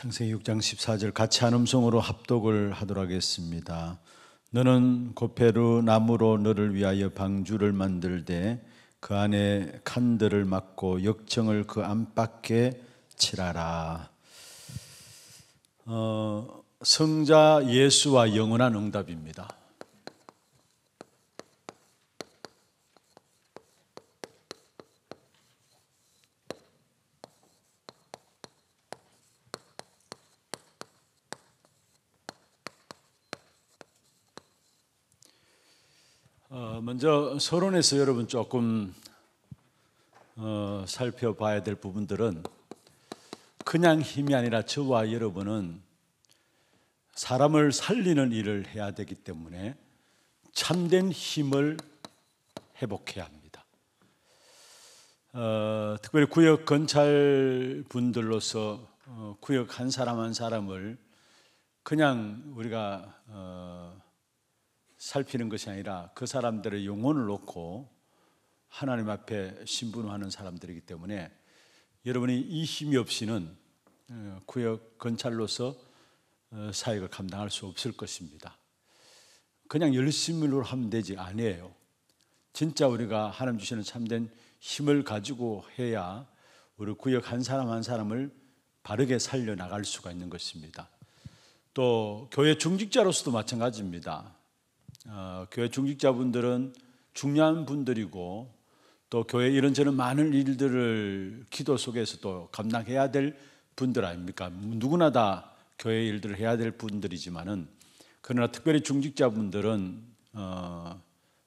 창세기 6장 14절 같이 한 음성으로 합독을 하도록 하겠습니다. 너는 고페르 나무로 너를 위하여 방주를 만들되 그 안에 칸들을 막고 역청을 그 안팎에 칠하라. 어, 성자 예수와 영원한 응답입니다. 어, 먼저 서론에서 여러분 조금 어, 살펴봐야 될 부분들은 그냥 힘이 아니라 저와 여러분은 사람을 살리는 일을 해야 되기 때문에 참된 힘을 회복해야 합니다. 어, 특별히 구역 건찰 분들로서 어, 구역 한 사람 한 사람을 그냥 우리가 어, 살피는 것이 아니라 그 사람들의 영혼을 놓고 하나님 앞에 신분하는 사람들이기 때문에 여러분이 이 힘이 없이는 어, 구역 건찰로서 어, 사역을 감당할 수 없을 것입니다. 그냥 열심으로 하면 되지 아니에요. 진짜 우리가 하나님 주시는 참된 힘을 가지고 해야 우리 구역 한 사람 한 사람을 바르게 살려 나갈 수가 있는 것입니다. 또 교회 중직자로서도 마찬가지입니다. 어, 교회 중직자분들은 중요한 분들이고 또 교회 이런저런 많은 일들을 기도 속에서 또 감당해야 될 분들 아닙니까? 누구나 다 교회 일들을 해야 될 분들이지만은 그러나 특별히 중직자분들은 어,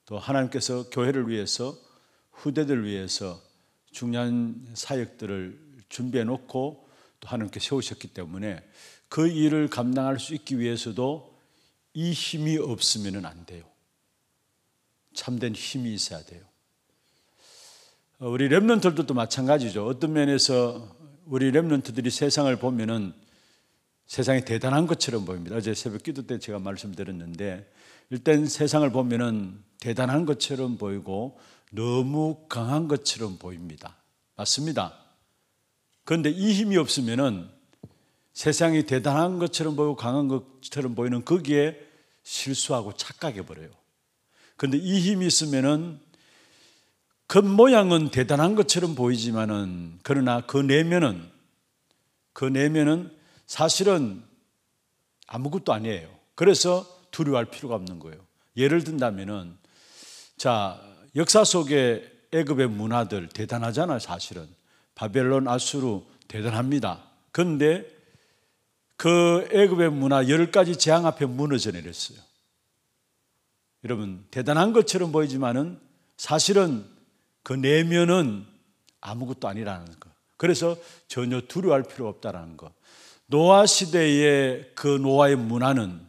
또 하나님께서 교회를 위해서 후대들 위해서 중요한 사역들을 준비해 놓고 또 하나님께 세우셨기 때문에 그 일을 감당할 수 있기 위해서도 이 힘이 없으면 안 돼요. 참된 힘이 있어야 돼요. 어, 우리 랩런트들도 마찬가지죠. 어떤 면에서 우리 랩런트들이 세상을 보면은 세상이 대단한 것처럼 보입니다. 어제 새벽 기도 때 제가 말씀드렸는데 일단 세상을 보면은 대단한 것처럼 보이고 너무 강한 것처럼 보입니다. 맞습니다. 그런데 이 힘이 없으면은 세상이 대단한 것처럼 보이고 강한 것처럼 보이는 거기에 실수하고 착각해 버려요. 그런데 이 힘이 있으면은 그 모양은 대단한 것처럼 보이지만은 그러나 그 내면은 그 내면은 사실은 아무것도 아니에요. 그래서 두려워할 필요가 없는 거예요. 예를 든다면은 자 역사 속에 애굽의 문화들 대단하잖아요. 사실은 바벨론 아수르 대단합니다. 그런데 그 애굽의 문화 열 가지 재앙 앞에 무너져 내렸어요. 여러분 대단한 것처럼 보이지만은 사실은 그 내면은 아무것도 아니라는 거. 그래서 전혀 두려워할 필요 없다라는 거. 노아 시대의 그 노아의 문화는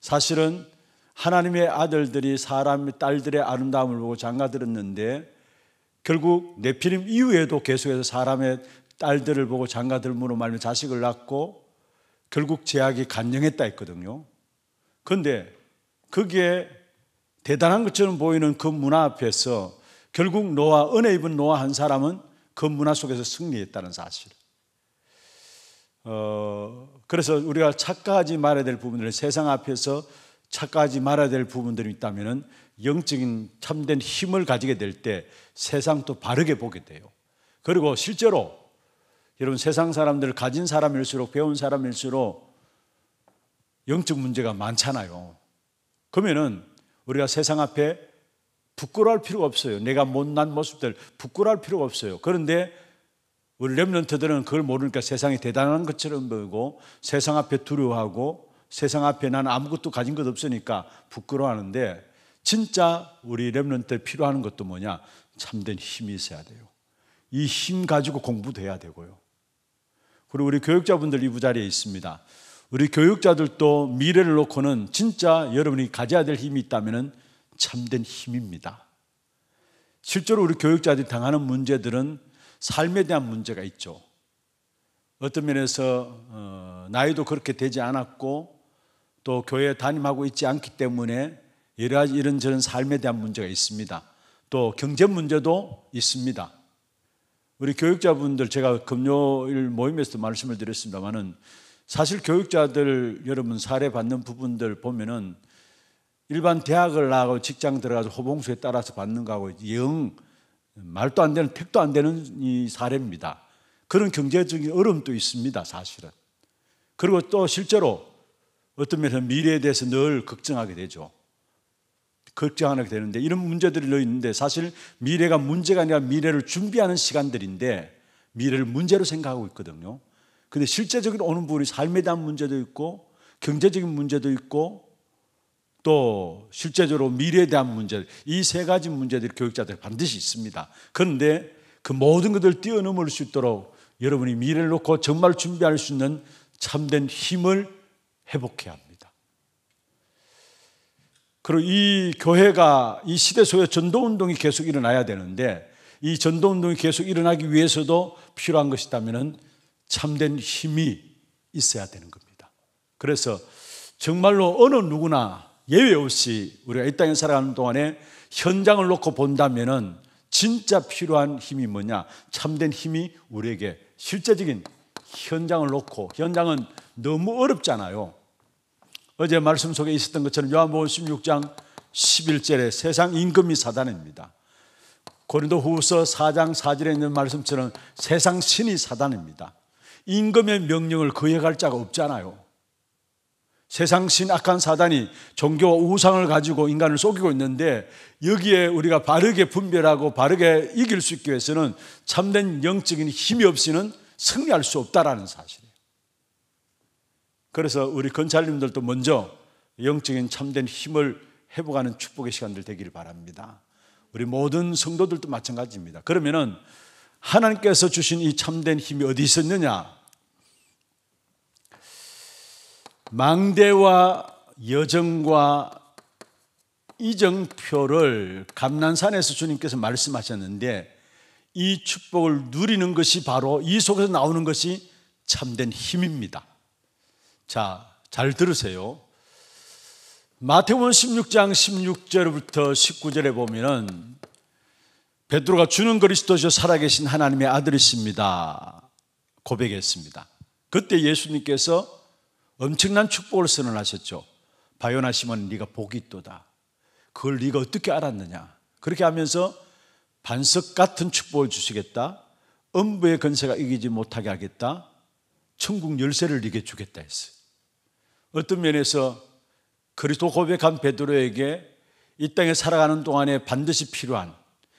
사실은 하나님의 아들들이 사람의 딸들의 아름다움을 보고 장가들었는데 결국 네피림 이후에도 계속해서 사람의 딸들을 보고 장가들므로 말면 자식을 낳고 결국 제약이 간영했다 했거든요. 그런데 그게 대단한 것처럼 보이는 그 문화 앞에서 결국 노아, 은혜 입은 노아 한 사람은 그 문화 속에서 승리했다는 사실. 어, 그래서 우리가 착각하지 말아야 될 부분들, 세상 앞에서 착각하지 말아야 될 부분들이 있다면 영적인 참된 힘을 가지게 될 때 세상도 바르게 보게 돼요. 그리고 실제로 여러분 세상 사람들 가진 사람일수록 배운 사람일수록 영적 문제가 많잖아요. 그러면은 우리가 세상 앞에 부끄러울 필요가 없어요. 내가 못난 모습들 부끄러울 필요가 없어요. 그런데 우리 랩런트들은 그걸 모르니까 세상이 대단한 것처럼 보이고 세상 앞에 두려워하고 세상 앞에 나 아무것도 가진 것 없으니까 부끄러워하는데 진짜 우리 랩런트 필요한 것도 뭐냐? 참된 힘이 있어야 돼요. 이 힘 가지고 공부도 해야 되고요. 그리고 우리 교육자분들 이 자리에 있습니다. 우리 교육자들도 미래를 놓고는 진짜 여러분이 가져야 될 힘이 있다면 참된 힘입니다. 실제로 우리 교육자들이 당하는 문제들은 삶에 대한 문제가 있죠. 어떤 면에서 어, 나이도 그렇게 되지 않았고 또 교회에 담임하고 있지 않기 때문에 여러 가지 이런저런 삶에 대한 문제가 있습니다. 또 경제 문제도 있습니다. 우리 교육자분들 제가 금요일 모임에서도 말씀을 드렸습니다만은 사실 교육자들 여러분 사례 받는 부분들 보면은 일반 대학을 나가고 직장 들어가서 호봉수에 따라서 받는 거하고 영 말도 안 되는 택도 안 되는 이 사례입니다. 그런 경제적인 어려움도 있습니다, 사실은. 그리고 또 실제로 어떤 면에서 미래에 대해서 늘 걱정하게 되죠. 걱정하게 되는데 이런 문제들이 있는데 사실 미래가 문제가 아니라 미래를 준비하는 시간들인데 미래를 문제로 생각하고 있거든요. 근데 실제적인 오는 부분이 삶에 대한 문제도 있고 경제적인 문제도 있고 또 실제적으로 미래에 대한 문제 이 세 가지 문제들이 교육자들 반드시 있습니다. 그런데 그 모든 것을 들 뛰어넘을 수 있도록 여러분이 미래를 놓고 정말 준비할 수 있는 참된 힘을 회복해야 합니다. 그리고 이 교회가 이 시대 속에 전도 운동이 계속 일어나야 되는데 이 전도 운동이 계속 일어나기 위해서도 필요한 것이다면 참된 힘이 있어야 되는 겁니다. 그래서 정말로 어느 누구나 예외 없이 우리가 이 땅에 살아가는 동안에 현장을 놓고 본다면 진짜 필요한 힘이 뭐냐? 참된 힘이 우리에게 실제적인 현장을 놓고 현장은 너무 어렵잖아요. 어제 말씀 속에 있었던 것처럼 요한복음 16장 11절에 세상 임금이 사단입니다. 고린도 후서 4장 4절에 있는 말씀처럼 세상 신이 사단입니다. 임금의 명령을 거역할 자가 없잖아요. 세상 신 악한 사단이 종교와 우상을 가지고 인간을 속이고 있는데 여기에 우리가 바르게 분별하고 바르게 이길 수 있기 위해서는 참된 영적인 힘이 없이는 승리할 수 없다라는 사실이에요. 그래서 우리 건찰님들도 먼저 영적인 참된 힘을 회복하는 축복의 시간들 되기를 바랍니다. 우리 모든 성도들도 마찬가지입니다. 그러면은 하나님께서 주신 이 참된 힘이 어디 있었느냐? 망대와 여정과 이정표를 감난산에서 주님께서 말씀하셨는데 이 축복을 누리는 것이 바로 이 속에서 나오는 것이 참된 힘입니다. 자, 잘 들으세요. 마태복음 16장 16절부터 19절에 보면은 베드로가 주는 그리스도시 살아계신 하나님의 아들이십니다. 고백했습니다. 그때 예수님께서 엄청난 축복을 선언하셨죠. 바요나 시몬 네가 복이 있도다. 그걸 네가 어떻게 알았느냐? 그렇게 하면서 반석 같은 축복을 주시겠다. 음부의 근세가 이기지 못하게 하겠다. 천국 열쇠를 네게 주겠다 했어요. 어떤 면에서 그리스도 고백한 베드로에게 이 땅에 살아가는 동안에 반드시 필요한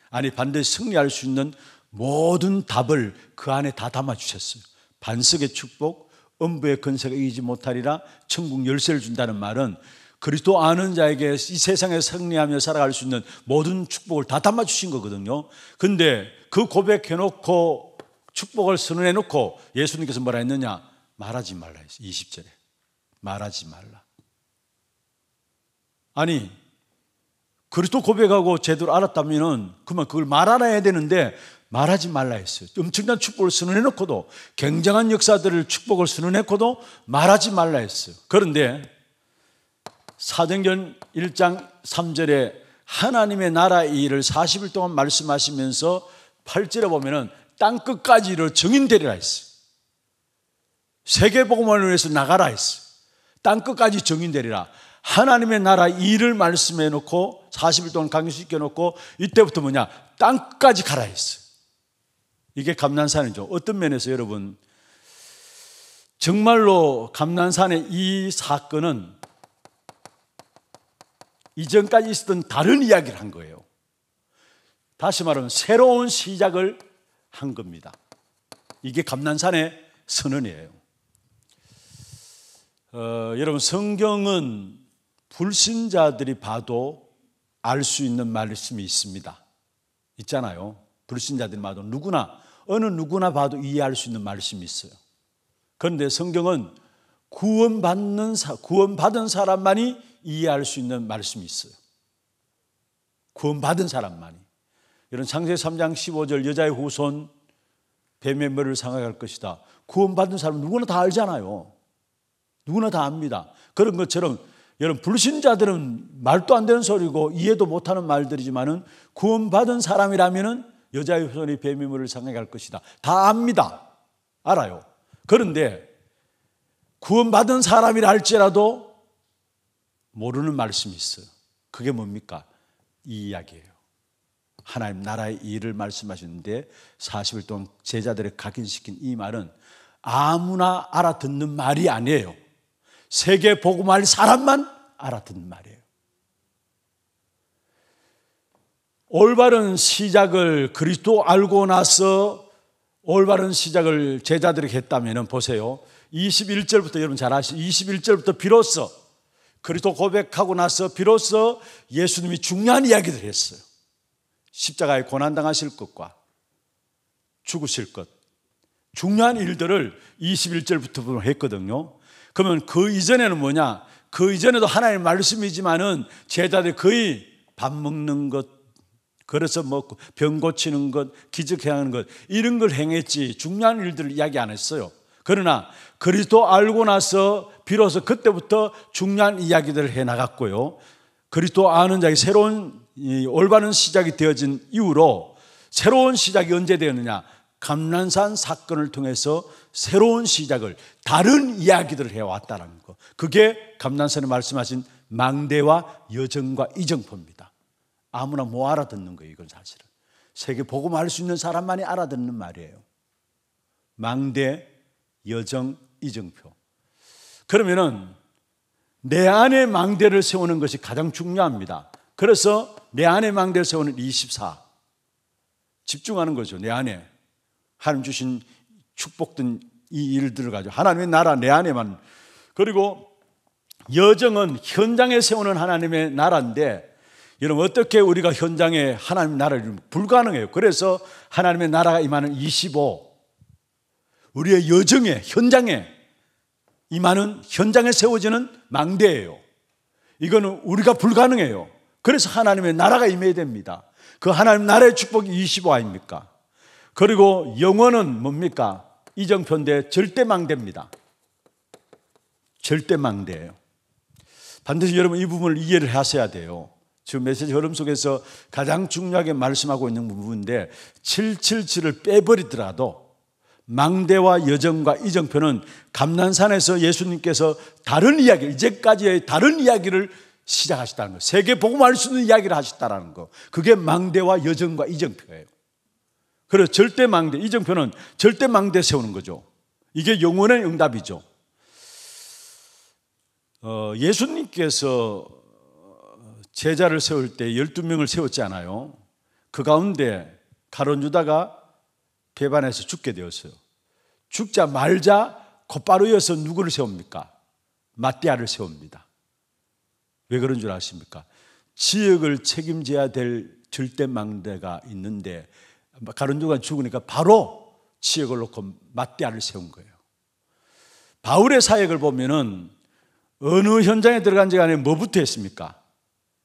아니 반드시 승리할 수 있는 모든 답을 그 안에 다 담아 주셨어요. 반석의 축복, 음부의 근세가 이기지 못하리라 천국 열쇠를 준다는 말은 그리스도 아는 자에게 이 세상에 승리하며 살아갈 수 있는 모든 축복을 다 담아 주신 거거든요. 근데 그 고백해 놓고 축복을 선언해 놓고 예수님께서 뭐라 했느냐? 말하지 말라 했어요. 20절에. 말하지 말라. 아니, 그리스도 고백하고 제대로 알았다면 그만 그걸 말알아야 되는데 말하지 말라 했어요. 엄청난 축복을 선언해 놓고도 굉장한 역사들을 축복을 선언했고도 말하지 말라 했어요. 그런데 사도전 1장 3절에 하나님의 나라 일을 40일 동안 말씀하시면서 8절에 보면은 땅 끝까지를 정인되리라 했어요. 세계복음을 위해서 나가라 했어요. 땅 끝까지 정인되리라. 하나님의 나라 일을 말씀해 놓고 40일 동안 강요시켜 놓고 이때부터 뭐냐? 땅 끝까지 가라 했어요. 이게 감난산이죠. 어떤 면에서 여러분 정말로 감난산의 이 사건은 이전까지 있었던 다른 이야기를 한 거예요. 다시 말하면 새로운 시작을 한 겁니다. 이게 감난산의 선언이에요. 어, 여러분 성경은 불신자들이 봐도 알 수 있는 말씀이 있습니다. 있잖아요. 불신자들이 봐도 누구나 어느 누구나 봐도 이해할 수 있는 말씀이 있어요. 그런데 성경은 구원받는 구원받은 사람만이 이해할 수 있는 말씀이 있어요. 구원받은 사람만이. 이런 창세 3장 15절 여자의 후손 뱀의 머리를 상하할 것이다. 구원받은 사람 누구나 다 알잖아요. 누구나 다 압니다. 그런 것처럼 여러분 불신자들은 말도 안 되는 소리고 이해도 못하는 말들이지만은 구원받은 사람이라면은 여자의 후손이 뱀의 머리를 상하게 할 것이다. 다 압니다. 알아요. 그런데 구원받은 사람이라 할지라도 모르는 말씀이 있어요. 그게 뭡니까? 이 이야기예요. 하나님 나라의 일을 말씀하셨는데 40일 동안 제자들을 각인시킨 이 말은 아무나 알아듣는 말이 아니에요. 세계 복음할 사람만 알아듣는 말이에요. 올바른 시작을 그리스도 알고 나서 올바른 시작을 제자들이 했다면 보세요. 21절부터 여러분 잘 아시죠? 21절부터 비로소 그리스도 고백하고 나서 비로소 예수님이 중요한 이야기를 했어요. 십자가에 고난당하실 것과 죽으실 것, 중요한 일들을 21절부터 했거든요. 그러면 그 이전에는 뭐냐? 그 이전에도 하나의 말씀이지만은 제자들 거의 밥 먹는 것, 그래서 먹고 병 고치는 것, 기적해 하는 것, 이런 걸 행했지 중요한 일들을 이야기 안 했어요. 그러나 그리스도 알고 나서 비로소 그때부터 중요한 이야기들을 해 나갔고요. 그리스도 아는 자의 새로운 올바른 시작이 되어진 이후로 새로운 시작이 언제 되었느냐? 감난산 사건을 통해서 새로운 시작을 다른 이야기들을 해왔다는 거. 그게 감난산에 말씀하신 망대와 여정과 이정포입니다. 아무나 뭐 알아듣는 거예요, 이건 사실은. 세계 복음 알수 있는 사람만이 알아듣는 말이에요. 망대, 여정, 이정표. 그러면은 내 안에 망대를 세우는 것이 가장 중요합니다. 그래서 내 안에 망대를 세우는 24. 집중하는 거죠. 내 안에. 하나님 주신 축복된 이 일들을 가지고. 하나님의 나라 내 안에만. 그리고 여정은 현장에 세우는 하나님의 나라인데 여러분 어떻게 우리가 현장에 하나님 나라를 불가능해요. 그래서 하나님의 나라가 임하는 25 우리의 여정에 현장에 임하는 현장에 세워지는 망대예요. 이거는 우리가 불가능해요. 그래서 하나님의 나라가 임해야 됩니다. 그 하나님 나라의 축복이 25화입니까? 그리고 영혼은 뭡니까? 이정편대 절대망대입니다. 절대망대예요. 반드시 여러분 이 부분을 이해를 하셔야 돼요. 지금 메시지 흐름 속에서 가장 중요하게 말씀하고 있는 부분인데 777을 빼버리더라도 망대와 여정과 이정표는 감난산에서 예수님께서 다른 이야기, 이제까지의 다른 이야기를 시작하셨다는 거. 세계 복음할 수 있는 이야기를 하셨다는 거. 그게 망대와 여정과 이정표예요. 그래서 절대 망대, 이정표는 절대 망대 세우는 거죠. 이게 영혼의 응답이죠. 어, 예수님께서 제자를 세울 때 12명을 세웠지 않아요. 그 가운데 가론 유다가 배반해서 죽게 되었어요. 죽자 말자 곧바로 이어서 누구를 세웁니까? 마띠아를 세웁니다. 왜 그런 줄 아십니까? 지역을 책임져야 될 절대망대가 있는데 가론주가 죽으니까 바로 지역을 놓고 맞대알을 세운 거예요. 바울의 사역을 보면은 어느 현장에 들어간지 간에 뭐부터 했습니까?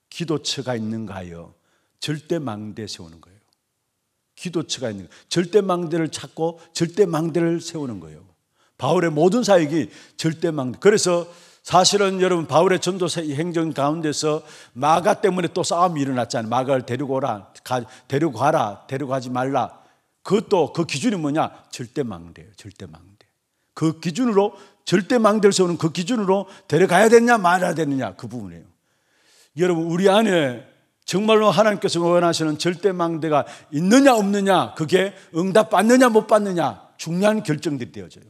기도처가 있는가요? 절대망대 세우는 거예요. 기도처가 있는 절대망대를 찾고 절대망대를 세우는 거예요. 바울의 모든 사역이 절대망대. 그래서 사실은 여러분 바울의 전도사 행정 가운데서 마가 때문에 또 싸움이 일어났잖아요. 마가를 데리고 오라, 가, 데리고 가라, 데리고 가지 말라. 그것도 그 기준이 뭐냐? 절대 망대예요. 절대 망대. 그 기준으로 절대 망대를 세우는 그 기준으로 데려가야 되느냐 말아야 되느냐 그 부분이에요. 여러분 우리 안에 정말로 하나님께서 원하시는 절대 망대가 있느냐 없느냐 그게 응답 받느냐 못 받느냐 중요한 결정들이 되어져요.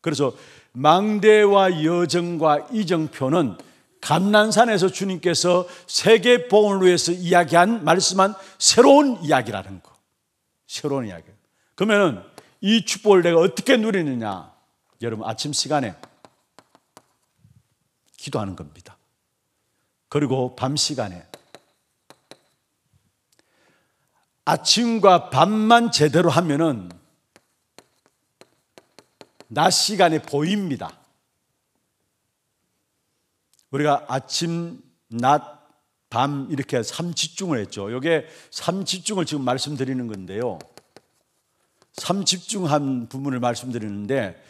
그래서 망대와 여정과 이정표는 감난산에서 주님께서 세계 보험을 위해서 이야기한 말씀한 새로운 이야기라는 거. 새로운 이야기. 그러면은 이 축복을 내가 어떻게 누리느냐? 여러분 아침 시간에 기도하는 겁니다. 그리고 밤 시간에 아침과 밤만 제대로 하면은 낮 시간에 보입니다. 우리가 아침, 낮, 밤 이렇게 삼집중을 했죠. 이게 삼집중을 지금 말씀드리는 건데요. 삼집중한 부분을 말씀드리는데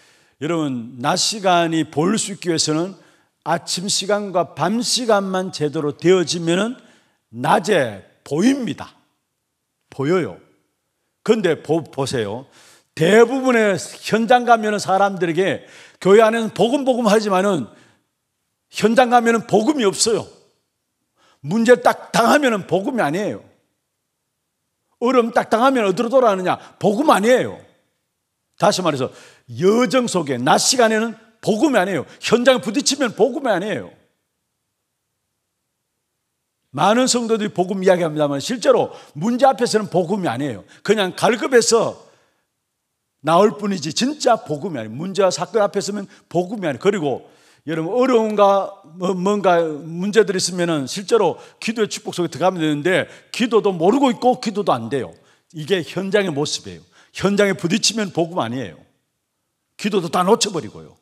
여러분 낮 시간이 보일 수 있기 위해서는 아침 시간과 밤 시간만 제대로 되어지면은 낮에 보입니다. 보여요. 그런데 보세요. 대부분의 현장 가면은 사람들에게 교회 안에는 복음 복음 하지만은 현장 가면은 복음이 없어요. 문제 딱 당하면은 복음이 아니에요. 얼음 딱 당하면 어디로 돌아가느냐? 복음 아니에요. 다시 말해서 여정 속에 낮 시간에는 복음이 아니에요. 현장에 부딪히면 복음이 아니에요. 많은 성도들이 복음 이야기합니다만 실제로 문제 앞에서는 복음이 아니에요. 그냥 갈급해서 나올 뿐이지 진짜 복음이 아니에요. 문제와 사건 앞에 서면 복음이 아니에요. 그리고 여러분 어려운가 뭐, 뭔가 문제들이 있으면 실제로 기도의 축복 속에 들어가면 되는데 기도도 모르고 있고 기도도 안 돼요. 이게 현장의 모습이에요. 현장에 부딪히면 복음 아니에요. 기도도 다 놓쳐버리고요.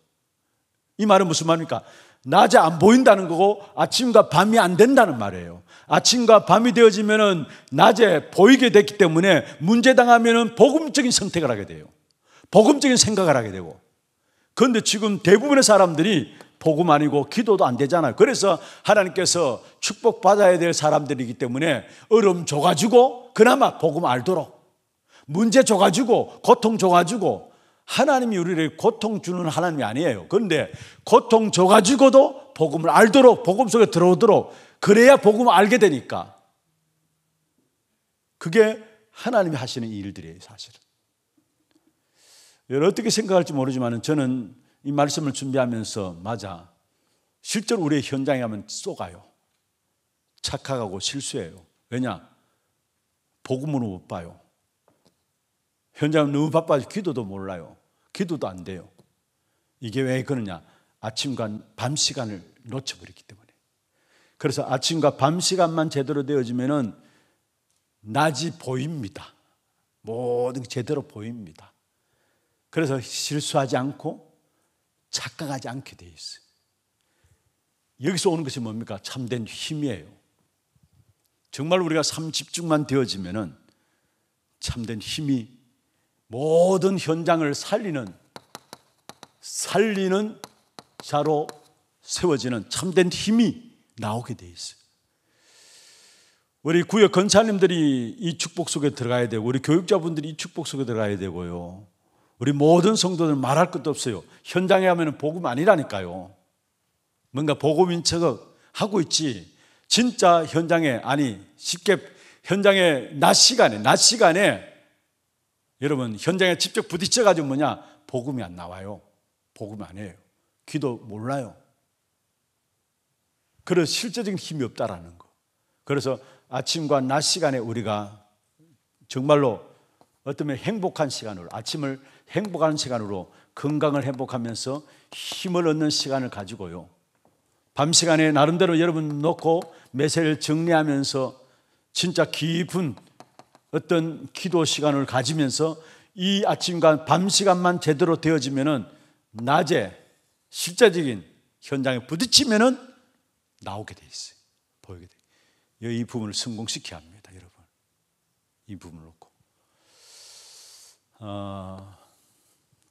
이 말은 무슨 말입니까? 낮에 안 보인다는 거고 아침과 밤이 안 된다는 말이에요. 아침과 밤이 되어지면은 낮에 보이게 됐기 때문에 문제 당하면은 복음적인 선택을 하게 돼요. 복음적인 생각을 하게 되고 그런데 지금 대부분의 사람들이 복음 아니고 기도도 안 되잖아요. 그래서 하나님께서 축복받아야 될 사람들이기 때문에 얼음 줘가지고 그나마 복음 알도록 문제 줘가지고 고통 줘가지고 하나님이 우리를 고통 주는 하나님이 아니에요. 그런데 고통 줘가지고도 복음을 알도록 복음 속에 들어오도록 그래야 복음을 알게 되니까 그게 하나님이 하시는 일들이에요, 사실은. 여러분 어떻게 생각할지 모르지만 저는 이 말씀을 준비하면서 맞아. 실제로 우리의 현장에 가면 쏘가요. 착각하고 실수해요. 왜냐? 복음으로 못 봐요. 현장은 너무 바빠서 기도도 몰라요. 기도도 안 돼요. 이게 왜 그러냐? 아침과 밤 시간을 놓쳐버렸기 때문에. 그래서 아침과 밤 시간만 제대로 되어지면 낮이 보입니다. 모든 게 제대로 보입니다. 그래서 실수하지 않고 착각하지 않게 돼 있어요. 여기서 오는 것이 뭡니까? 참된 힘이에요. 정말 우리가 삼집중만 되어지면은 참된 힘이 모든 현장을 살리는 살리는 자로 세워지는 참된 힘이 나오게 돼 있어요. 우리 구역 권사님들이 이 축복 속에 들어가야 되고 우리 교육자분들이 이 축복 속에 들어가야 되고요. 우리 모든 성도들 말할 것도 없어요. 현장에 하면 복음 아니라니까요. 뭔가 복음인 척 하고 있지. 진짜 현장에, 아니, 쉽게 현장에 낮 시간에, 낮 시간에 여러분, 현장에 직접 부딪혀가지고 뭐냐? 복음이 안 나와요. 복음 아니에요. 귀도 몰라요. 그래서 실제적인 힘이 없다라는 거. 그래서 아침과 낮 시간에 우리가 정말로 어떤 행복한 시간을 아침을 행복하는 시간으로 건강을 행복하면서 힘을 얻는 시간을 가지고요. 밤 시간에 나름대로 여러분 놓고 매세를 정리하면서 진짜 깊은 어떤 기도 시간을 가지면서 이 아침과 밤 시간만 제대로 되어지면은 낮에 실제적인 현장에 부딪히면은 나오게 돼 있어요. 보이게 돼. 이 부분을 성공시켜야 합니다, 여러분. 이 부분을 놓고. 어...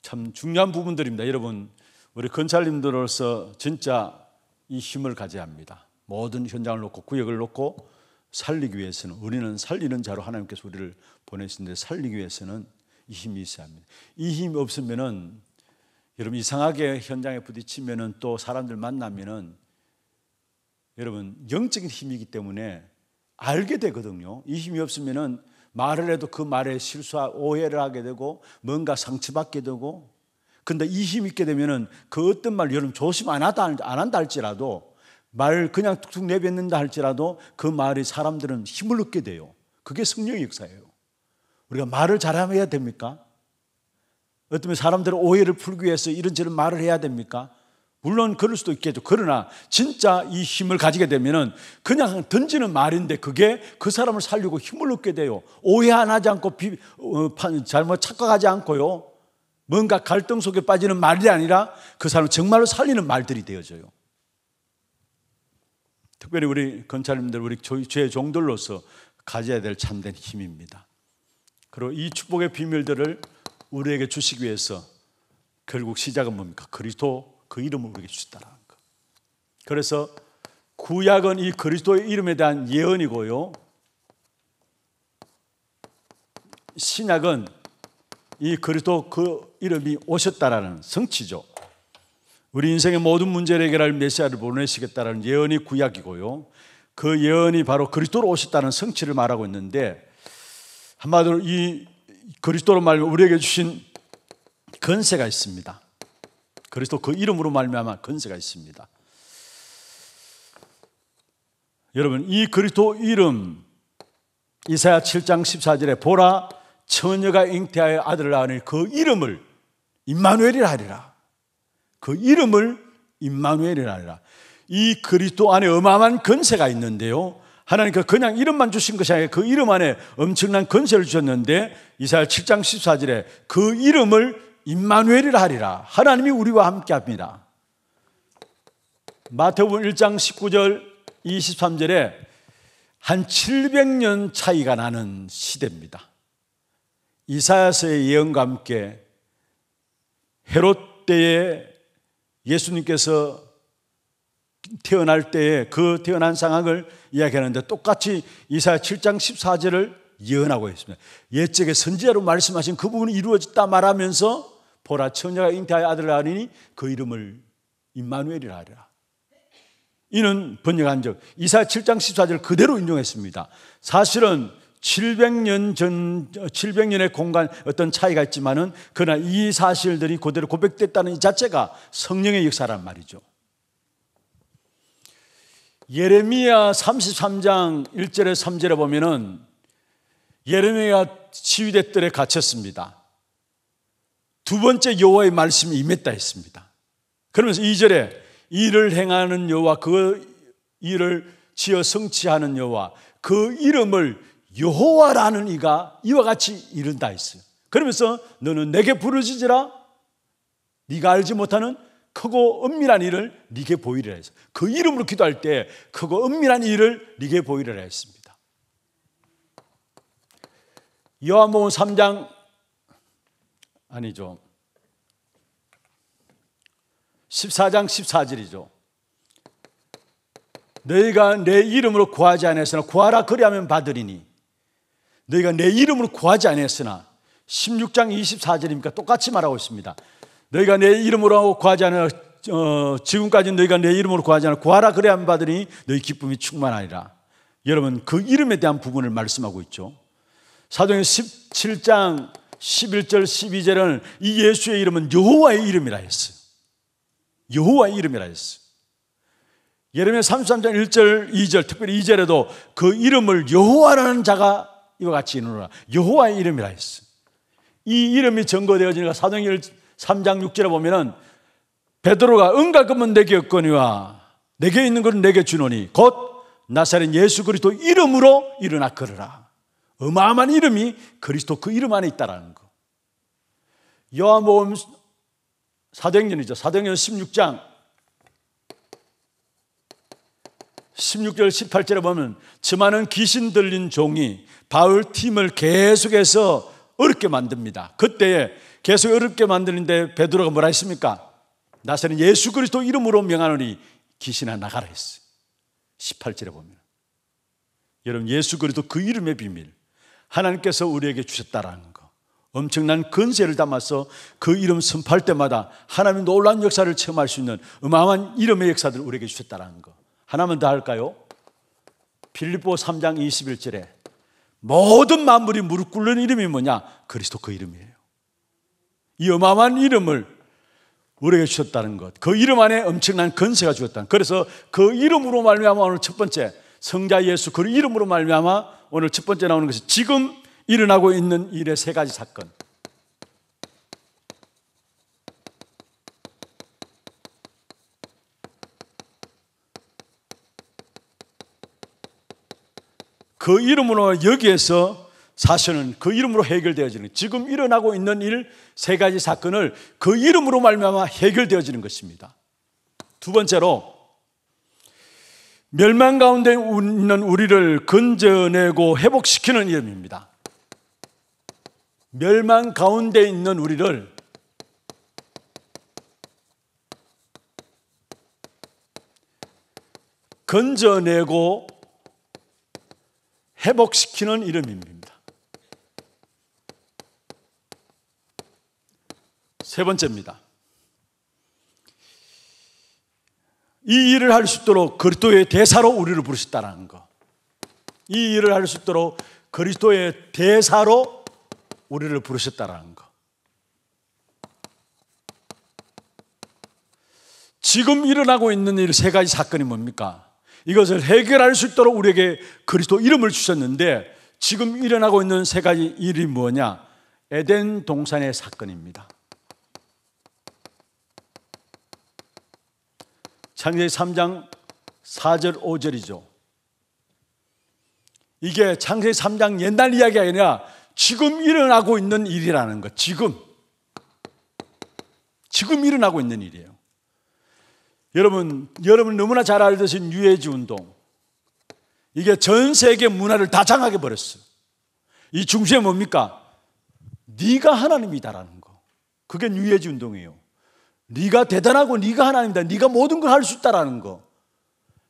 참 중요한 부분들입니다. 여러분, 우리 건찰님들로서 진짜 이 힘을 가져야 합니다. 모든 현장을 놓고 구역을 놓고 살리기 위해서는 우리는 살리는 자로 하나님께서 우리를 보내신데 살리기 위해서는 이 힘이 있어야 합니다. 이 힘이 없으면은 여러분 이상하게 현장에 부딪히면은 또 사람들 만나면은 여러분 영적인 힘이기 때문에 알게 되거든요. 이 힘이 없으면은 말을 해도 그 말에 실수와 오해를 하게 되고 뭔가 상처받게 되고 근데 이 힘 있게 되면은 그 어떤 말 여러분 조심 안 하다 안 한다 할지라도 말 그냥 툭툭 내뱉는다 할지라도 그 말이 사람들은 힘을 얻게 돼요. 그게 성령의 역사예요. 우리가 말을 잘해야 됩니까? 어쩌면 사람들의 오해를 풀기 위해서 이런저런 말을 해야 됩니까? 물론 그럴 수도 있겠죠. 그러나 진짜 이 힘을 가지게 되면은 그냥 던지는 말인데 그게 그 사람을 살리고 힘을 얻게 돼요. 오해 안 하지 않고 비, 어, 잘못 착각하지 않고요. 뭔가 갈등 속에 빠지는 말이 아니라 그 사람을 정말로 살리는 말들이 되어져요. 특별히 우리 권찰님들, 우리 죄의 종들로서 가져야 될 참된 힘입니다. 그리고 이 축복의 비밀들을 우리에게 주시기 위해서 결국 시작은 뭡니까? 그리스도 그 이름을 우리에게 주셨다라는 거. 그래서 구약은 이 그리스도의 이름에 대한 예언이고요. 신약은 이 그리스도 그 이름이 오셨다라는 성취죠. 우리 인생의 모든 문제를 해결할 메시아를 보내시겠다라는 예언이 구약이고요. 그 예언이 바로 그리스도로 오셨다는 성취를 말하고 있는데 한마디로 이 그리스도로 말면 우리에게 주신 건세가 있습니다. 그리스도 그 이름으로 말미암아 근세가 있습니다. 여러분 이 그리스도 이름 이사야 7장 14절에 보라 처녀가 잉태하여 아들을 낳으니 그 이름을 임마누엘이라 하리라. 그 이름을 임마누엘이라 하리라. 이 그리스도 안에 어마어마한 근세가 있는데요. 하나님께 그냥 이름만 주신 것이 아니라 그 이름 안에 엄청난 근세를 주셨는데 이사야 7장 14절에 그 이름을 임마누엘이라 하리라. 하나님이 우리와 함께합니다. 마태복음 1장 19절 23절에 한 700년 차이가 나는 시대입니다. 이사야서의 예언과 함께 헤롯 때에 예수님께서 태어날 때에 그 태어난 상황을 이야기하는데 똑같이 이사야 7장 14절을 예언하고 있습니다. 옛적에 선지자로 말씀하신 그 부분이 이루어졌다 말하면서 보라 처녀가 잉태하여 아들을 낳으니 그 이름을 임마누엘이라 하리라. 이는 번역한 적이사 7장 14절 그대로 인용했습니다. 사실은 700년 전 700년의 어, 공간 어떤 차이가 있지만은 그러나 이 사실들이 그대로 고백됐다는 이 자체가 성령의 역사란 말이죠. 예레미야 33장 1절에 3절에 보면은 예레미야가 지대들에 갇혔습니다. 두 번째 여호와의 말씀이 임했다 했습니다. 그러면서 2절에 일을 행하는 여호와 그 일을 지어 성취하는 여호와 그 이름을 여호와라는 이가 이와 같이 이른다 했어요. 그러면서 너는 내게 부르짖으라 네가 알지 못하는 크고 은밀한 일을 네게 보이리라 해서 그 이름으로 기도할 때 크고 은밀한 일을 네게 보이리라 했습니다. 요한복음 3장 아니죠. 14장 14절이죠. 너희가 내 이름으로 구하지 않니했으나 구하라 그리하면 받으리니 너희가 내 이름으로 구하지 않니했으나 16장 24절입니까? 똑같이 말하고 있습니다. 너희가 내 이름으로 구하지 않아 으 어, 지금까지 너희가 내 이름으로 구하지 않으나 구하라 그리하면 받으니 너희 기쁨이 충만하리라. 여러분 그 이름에 대한 부분을 말씀하고 있죠. 사도행 17장 11절 12절은 이 예수의 이름은 여호와의 이름이라 했어요. 여호와의 이름이라 했어요. 예레미야 33장 1절 2절 특별히 2절에도 그 이름을 여호와라는 자가 이와 같이 이르노라. 여호와의 이름이라 했어요. 이 이름이 증거되어지니까 사도행전 3장 6절에 보면은 베드로가 은가금은 내게 없거니와 내게 있는 것은 내게 주노니 곧 나사렛 예수 그리스도 이름으로 일어나 걸으라. 어마어마한 이름이 그리스도 그 이름 안에 있다라는 거. 요한복음 사도행전이죠. 사도행전 16장 16절 18절에 보면 저만은 귀신 들린 종이 바울 팀을 계속해서 어렵게 만듭니다. 그때 계속 어렵게 만드는데 베드로가 뭐라 했습니까? 나서는 예수 그리스도 이름으로 명하노니 귀신아 나가라 했어요. 18절에 보면 여러분 예수 그리스도 그 이름의 비밀 하나님께서 우리에게 주셨다라는 거. 엄청난 근세를 담아서 그 이름 선포할 때마다 하나님 놀라운 역사를 체험할 수 있는 어마어마한 이름의 역사들을 우리에게 주셨다라는 거. 하나만 더 할까요? 빌리보 3장 21절에 모든 만물이 무릎 꿇는 이름이 뭐냐? 그리스도 그 이름이에요. 이 어마어마한 이름을 우리에게 주셨다는 것. 그 이름 안에 엄청난 근세가 주었다. 그래서 그 이름으로 말미암아 오늘 첫 번째 성자 예수 그 이름으로 말미암아 오늘 첫 번째 나오는 것이 지금 일어나고 있는 일의 세 가지 사건. 그 이름으로 여기에서 사실은 그 이름으로 해결되어지는 지금 일어나고 있는 일 세 가지 사건을 그 이름으로 말미암아 해결되어지는 것입니다. 두 번째로 멸망 가운데 있는 우리를 건져내고 회복시키는 이름입니다. 멸망 가운데 있는 우리를 건져내고 회복시키는 이름입니다. 세 번째입니다. 이 일을 할 수 있도록 그리스도의 대사로 우리를 부르셨다는 거. 이 일을 할 수 있도록 그리스도의 대사로 우리를 부르셨다는 거. 지금 일어나고 있는 일 세 가지 사건이 뭡니까? 이것을 해결할 수 있도록 우리에게 그리스도 이름을 주셨는데 지금 일어나고 있는 세 가지 일이 뭐냐? 에덴 동산의 사건입니다. 창세기 3장 4절 5절이죠. 이게 창세기 3장 옛날 이야기 아니라 지금 일어나고 있는 일이라는 것. 지금. 지금 일어나고 있는 일이에요. 여러분, 여러분 너무나 잘 알듯이 뉴에이지 운동. 이게 전 세계 문화를 다 장악해 버렸어요. 이 중심에 뭡니까? 네가 하나님이다라는 거. 그게 뉴에이지 운동이에요. 네가 대단하고 네가 하나님이다. 네가 모든 걸 할 수 있다라는 거.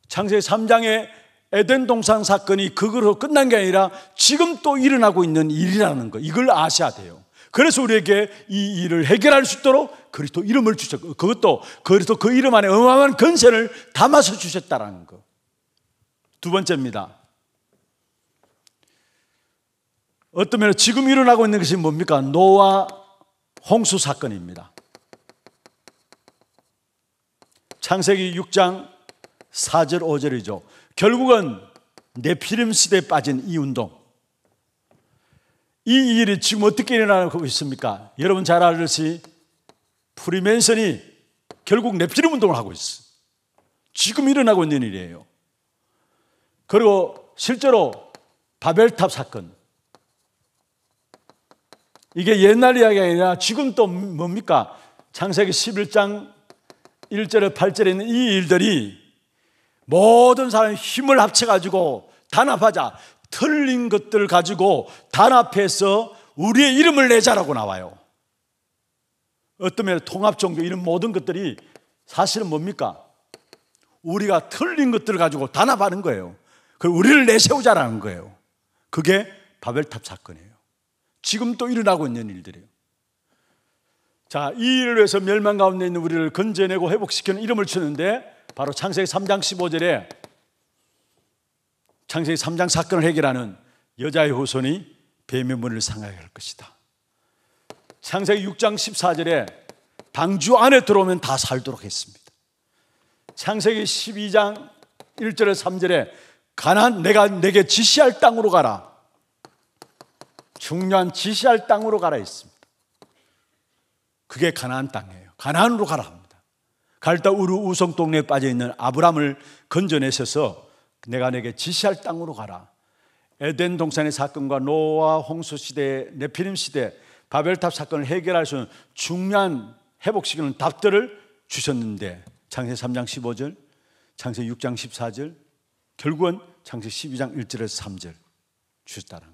창세 3장의 에덴 동산 사건이 그걸로 끝난 게 아니라 지금 또 일어나고 있는 일이라는 거. 이걸 아셔야 돼요. 그래서 우리에게 이 일을 해결할 수 있도록 그리스도 이름을 주셨고 그것도 그리스도 그 이름 안에 어마어마한 근세를 담아서 주셨다라는 거. 두 번째입니다. 어떤 면에서 지금 일어나고 있는 것이 뭡니까? 노아 홍수 사건입니다. 창세기 6장 4절 5절이죠. 결국은 네피림 시대에 빠진 이 운동. 이 일이 지금 어떻게 일어나고 있습니까? 여러분 잘 알듯이 프리맨션이 결국 네피림 운동을 하고 있어. 지금 일어나고 있는 일이에요. 그리고 실제로 바벨탑 사건. 이게 옛날 이야기가 아니라 지금 또 뭡니까? 창세기 11장 1절에 8절에 있는 이 일들이 모든 사람이 힘을 합쳐가지고 단합하자. 틀린 것들 가지고 단합해서 우리의 이름을 내자라고 나와요. 어떤 면에 통합종교 이런 모든 것들이 사실은 뭡니까? 우리가 틀린 것들을 가지고 단합하는 거예요. 그 우리를 내세우자라는 거예요. 그게 바벨탑 사건이에요. 지금 또 일어나고 있는 일들이에요. 자, 이 일을 위해서 멸망 가운데 있는 우리를 건져내고 회복시키는 이름을 주는데 바로 창세기 3장 15절에 창세기 3장 사건을 해결하는 여자의 후손이 뱀의 문을 상하게 할 것이다. 창세기 6장 14절에 방주 안에 들어오면 다 살도록 했습니다. 창세기 12장 1절에 3절에 가난 내가 내게 지시할 땅으로 가라. 중요한 지시할 땅으로 가라 했습니다. 그게 가나안 땅이에요. 가나안으로 가라 합니다. 갈다 우르 우성 동네에 빠져 있는 아브람을 건져내셔서 내가 내게 지시할 땅으로 가라. 에덴 동산의 사건과 노아 홍수 시대, 네피림 시대, 바벨탑 사건을 해결할 수 있는 중요한 회복시키는 답들을 주셨는데 창세 3장 15절, 창세 6장 14절, 결국은 창세 12장 1절에서 3절 주셨다는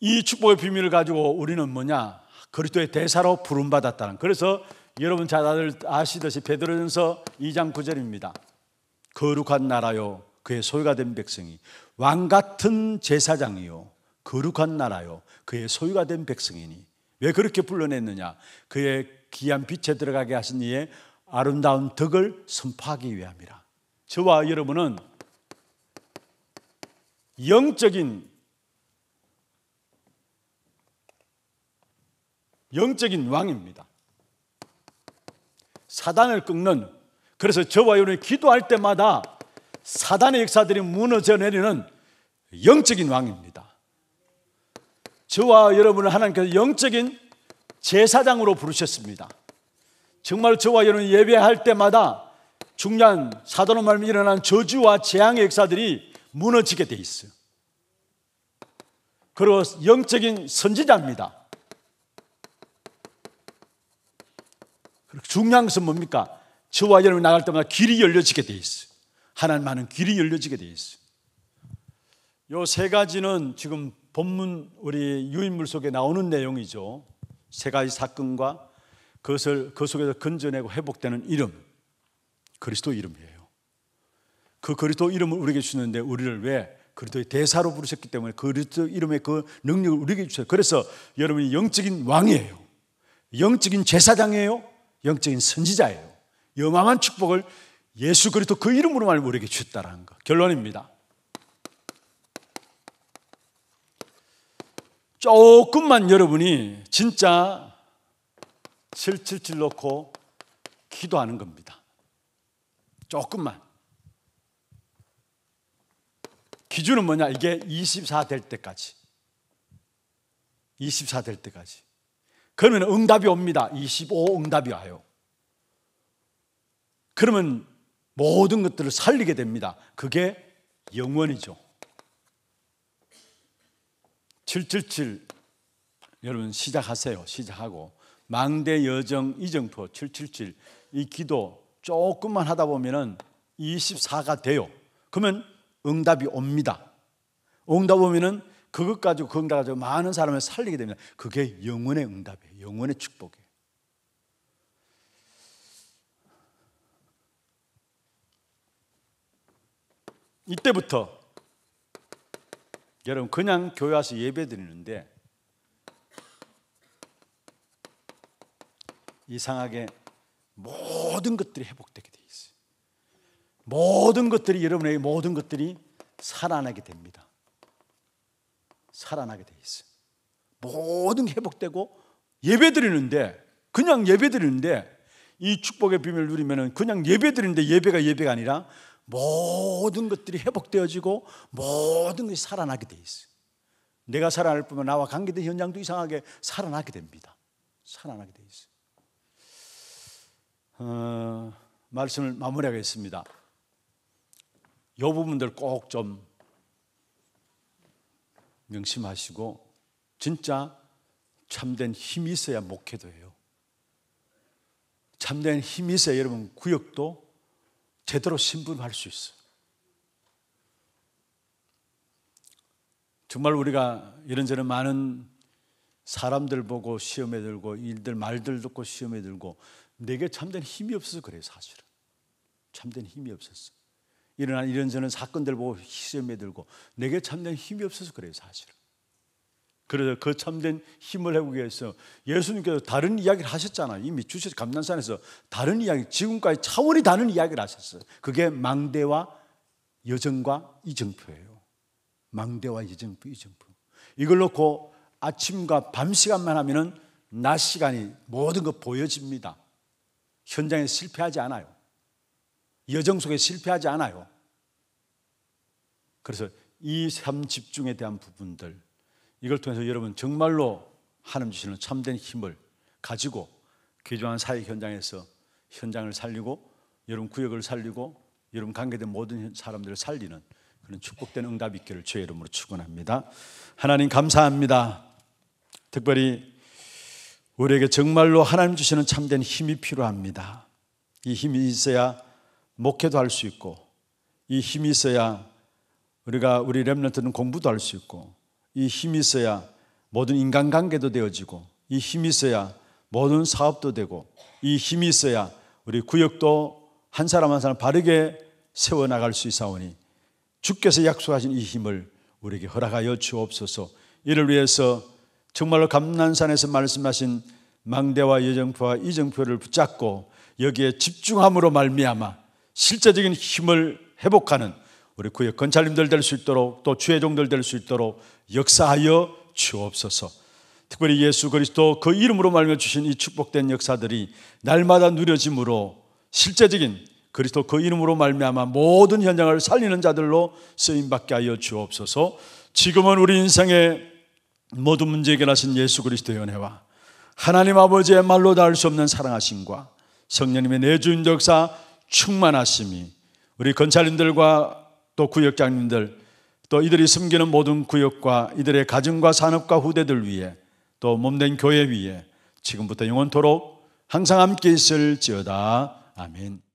이 축복의 비밀을 가지고 우리는 뭐냐? 그리스도의 대사로 부름받았다는. 그래서 여러분 다들 아시듯이 베드로전서 2장 9절입니다. 거룩한 나라요 그의 소유가 된 백성이 왕 같은 제사장이요 거룩한 나라요 그의 소유가 된 백성이니 왜 그렇게 불러냈느냐? 그의 귀한 빛에 들어가게 하신 이의 아름다운 덕을 선포하기 위함이라. 저와 여러분은 영적인 영적인 왕입니다. 사단을 꺾는 그래서 저와 여러분이 기도할 때마다 사단의 역사들이 무너져 내리는 영적인 왕입니다. 저와 여러분을 하나님께서 영적인 제사장으로 부르셨습니다. 정말 저와 여러분 예배할 때마다 중요한 사단으말미 일어난 저주와 재앙의 역사들이 무너지게 돼 있어요. 그리고 영적인 선지자입니다. 중요한 것은 뭡니까? 저와 여러분이 나갈 때마다 길이 열려지게 돼있어 하나님만은 길이 열려지게 돼 있어요. 세 가지는 지금 본문 우리 유인물 속에 나오는 내용이죠. 세 가지 사건과 그것을 그 속에서 건져내고 회복되는 이름. 그리스도 이름이에요. 그 그리스도 이름을 우리에게 주는데 우리를 왜 그리스도의 대사로 부르셨기 때문에 그리스도 이름의 그 능력을 우리에게 주셔요. 그래서 여러분이 영적인 왕이에요. 영적인 제사장이에요. 영적인 선지자예요. 여마한 축복을 예수 그리스도 그 이름으로만 우리에게 주셨다라는 거. 결론입니다. 조금만 여러분이 진짜 질질질 놓고 기도하는 겁니다. 조금만. 기준은 뭐냐? 이게 24 될 때까지. 24 될 때까지. 그러면 응답이 옵니다. 25 응답이 와요. 그러면 모든 것들을 살리게 됩니다. 그게 영원이죠. 777 여러분 시작하세요. 시작하고 망대 여정 이정표 777 이 기도 조금만 하다 보면은 24가 돼요. 그러면 응답이 옵니다. 응답 오면은 그것 가지고 응답 가지고 많은 사람을 살리게 됩니다. 그게 영혼의 응답이에요. 영원의 축복이에요. 이때부터 여러분 그냥 교회 와서 예배 드리는데 이상하게 모든 것들이 회복되게 돼 있어요. 모든 것들이 여러분의 모든 것들이 살아나게 됩니다. 살아나게 돼 있어요. 모든 회복되고 예배 드리는데 그냥 예배 드리는데 이 축복의 비밀을 누리면은 그냥 예배 드리는데 예배가 예배가 아니라 모든 것들이 회복되어지고 모든 것이 살아나게 돼 있어요. 내가 살아날 뿐만 나와 관계된 현장도 이상하게 살아나게 됩니다. 살아나게 돼 있어요. 어, 말씀을 마무리하겠습니다. 이 부분들 꼭 좀 명심하시고 진짜 참된 힘이 있어야 목회도해요 참된 힘이 있어야 여러분 구역도 제대로 신분할 수 있어요. 정말 우리가 이런저런 많은 사람들 보고 시험에 들고 일들 말들 듣고 시험에 들고 내게 참된 힘이 없어서 그래요 사실은 참된 힘이 없었어 일어난 이런저런 사건들 보고 시험에 들고 내게 참된 힘이 없어서 그래요 사실은 그래서 그 참된 힘을 해보기 위해서 예수님께서 다른 이야기를 하셨잖아요. 이미 주셔 감난산에서 다른 이야기, 지금까지 차원이 다른 이야기를 하셨어요. 그게 망대와 여정과 이정표예요. 망대와 여정표, 이정표. 이걸 놓고 그 아침과 밤 시간만 하면은 낮 시간이 모든 것 보여집니다. 현장에 실패하지 않아요. 여정 속에 실패하지 않아요. 그래서 이 삼 집중에 대한 부분들 이걸 통해서 여러분 정말로 하나님 주시는 참된 힘을 가지고 귀중한 사회 현장에서 현장을 살리고 여러분 구역을 살리고 여러분 관계된 모든 사람들을 살리는 그런 축복된 응답이 있기를 주의 이름으로 축원합니다. 하나님 감사합니다. 특별히 우리에게 정말로 하나님 주시는 참된 힘이 필요합니다. 이 힘이 있어야 목회도 할 수 있고 이 힘이 있어야 우리가 우리 렘런트는 공부도 할 수 있고 이 힘이 있어야 모든 인간관계도 되어지고 이 힘이 있어야 모든 사업도 되고 이 힘이 있어야 우리 구역도 한 사람 한 사람 바르게 세워나갈 수 있사오니 주께서 약속하신 이 힘을 우리에게 허락하여 주옵소서 이를 위해서 정말로 감난산에서 말씀하신 망대와 여정표와 이정표를 붙잡고 여기에 집중함으로 말미암아 실제적인 힘을 회복하는 우리 구역 건찰님들 될 수 있도록 또 주의 종들 될 수 있도록 역사하여 주옵소서. 특별히 예수 그리스도 그 이름으로 말미 주신 이 축복된 역사들이 날마다 누려짐으로 실제적인 그리스도 그 이름으로 말미암아 모든 현장을 살리는 자들로 쓰임 받게 하여 주옵소서. 지금은 우리 인생의 모든 문제 해결하신 예수 그리스도의 은혜와 하나님 아버지의 말로 닿을 수 없는 사랑하심과 성령님의 내주인 역사 충만하심이 우리 건찰님들과 또 구역장님들, 또 이들이 섬기는 모든 구역과 이들의 가정과 산업과 후대들 위해또 몸된 교회 위에 지금부터 영원토록 항상 함께 있을지어다. 아멘.